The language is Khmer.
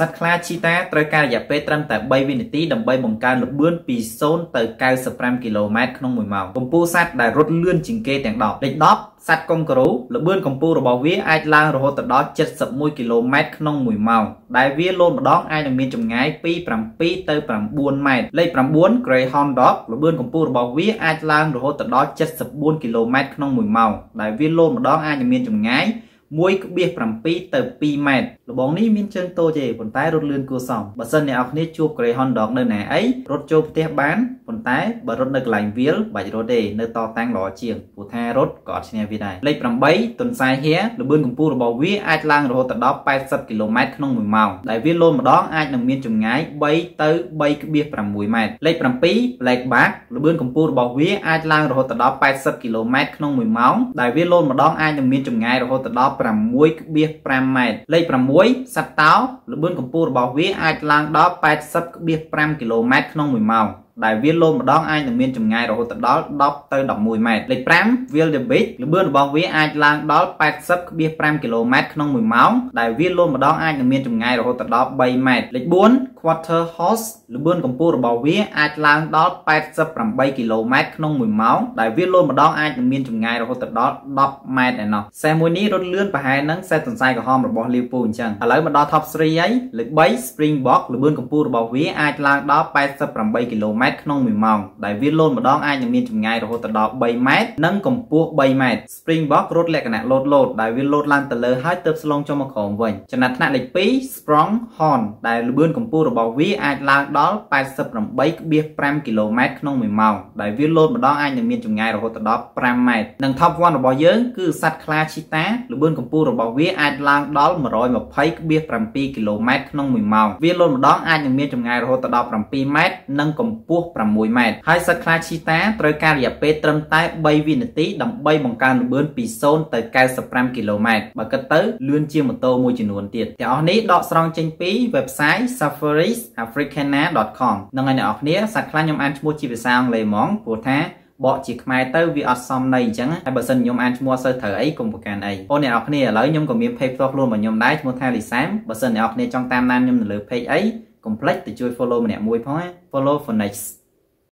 សត្វខ្លាជីតាត្រូវការរយៈពេលត្រឹមតែ3វិនាទីដើម្បីបង្កើនល្បឿនពី0ទៅ95គីឡូម៉ែត្រក្នុង1ម៉ោងកម្ពស់សត្វដែលរត់លឿនជាងគេទាំង10លេខ10សត្វកុងការូល្បឿនកម្ពស់របស់វាអាចឡើងរហូតដល់71គីឡូម៉ែត្រក្នុង1ម៉ោងដែលវាលោតម្ដងអាចនឹងមានចម្ងាយពី7ទៅ9ម៉ែត្រលេខ9 Greyhound Dog ល្បឿនកម្ពស់របស់វាអាចឡើងរហូតដល់74គីឡូម៉ែត្រក្នុង1ម៉ោងដែលវាលោតម្ដងអាចនឹងមានចម្ងាយ1.7ទៅ2ម៉ែត្រលបងនេះមានជើងតូចទេប៉ុន្តែរត់លឿនគួរសមបើសិនអ្នកនរគ្នាជួប Greyhound Dog នៅណាអីរត់ចូលផ្ទះបានប៉ុន្តែបើរត់នៅកន្លែងវាលបាច់រត់ទេនៅតតាំងល្អជាងព្រោះថារត់ក៏អត់ឈ្នះវាដែរលេខ8ទុនសាយហៀល្បឿនកម្ពស់របស់វាអាចឡើងរហូតដល់80គីឡូម៉ែត្រក្នុង1ម៉ោងដែលវាលោតម្ដងអាចនឹងមានចម្ងាយ3ទៅ3.6ម៉ែត្រលេខ7 Blackback ល្បឿនកម្ពស់របស់វាអាចឡើងរហូតដល់80គីឡូម៉ែត្រក្នុង1ម៉ោងដែលវាលោតម្ដងអាចនឹងមានចម្ងាយរហូតដល់6.5ម៉ែត្រលេខ6សត្វតោល្បឿនកម្ពស់របស់វាអាចឡើងដល់80.5គីឡូម៉ែត្រក្នុង1ម៉ោងដែលវាលោម្ដងអាចនឹងមានចម្ងាយរហូតដល់10ទៅ11ម៉ែត្រលេខ5 Wheel the Beach ល្បឿនរបស់វាអាចឡើងដល់80.5គីឡូម៉ែត្រក្នុង1ម៉ោងដែលវាលោម្ដងអាចនឹងមានចម្ងាយរហូតដល់3ម៉ែត្រលេខ4 Quarter Horse ល្បឿនកម្ពស់របស់វាអាចឡើងដល់88គីឡូម៉ែត្រក្នុង1ម៉ោងដែលវាលោម្ដងអាចនឹងមានចម្ងាយរហូតដល់10ម៉ែត្រឯណោះខ្សែមួយនេះរត់លឿនប្រហែលនឹងខ្សែសរសៃក្រហមរបស់ Liverpool អញ្ចឹងឥឡូវមកដល់ Top 3ហើយលេខ3 Springbok ល្បឿនកម្ពស់របស់វាអាចឡើងដល់88គីឡូម៉ែត្រម៉ែត្រក្នុង1ម៉ោងដែលវាលោតម្ដងអាចនឹងមានចម្ងាយរហូតដល់3ម៉ែត្រនិងកម្ពស់3ម៉ែត្រ Springbok រត់លក្ខណៈលោតលោតដែលវាលោតឡើងទៅលើហើយទើបស្លងចុះមកក្រោមវិញចំណាត់ថ្នាក់លេខ2 Spronghorn ដែលល្បឿនកម្ពស់របស់វាអាចឡើងដល់88.5គីឡូម៉ែត្រក្នុង1ម៉ោងដែលវាលោតម្ដងអាចនឹងមានចម្ងាយរហូតដល់5ម៉ែត្រនិង Top 1របស់យើងគឺសត្វខ្លាឈីតាល្បឿនកម្ពស់របស់វាអាចឡើងដល់120.7គីឡូម៉ែត្រក្នុង1ម៉ោងវាលោតម្ដងអាចនឹងមានចម្ងាយរហូតដល់7ម៉ែត្រនិងកម្ពស់ស់6ម៉ែត្រហើយសត្វខ្លាឈីតាត្រូវការរយៈពេលត្រឹមតែ3វិនាទីដើម្បីបង្កើនល្បឿនពី0ទៅ95គីឡូម៉ែត្របើគិតទៅលឿនជាងម៉ូតូមួយចំនួនទៀតទាំងអស់នេះដកស្រង់ចេញពី website safarisafricana.com នឹងឲ្យអ្នកនរគ្នាសត្វខ្លាខ្ញុំអានឈ្មោះជាភាសាអង់គ្លេសហ្មងព្រោះថាបកជាខ្មែរទៅវាអត់សមន័យអញ្ចឹងហើយបើសិនខ្ញុំអានឈ្មោះសូវត្រូវអីកុំប្រកាន់អីបងអ្នកនរគ្នាឥឡូវខ្ញុំក៏មាន page ផ្ទាល់ខ្លួនរបស់ខ្ញុំដែរឈ្មោះថាលីសាមបើសិនអ្នកនរគ្នាចង់តាមដានខ្ញុំនៅលើ page អីកុំភ្លេចទៅជួយ follow ម្នាក់មួយផងណា follow phonics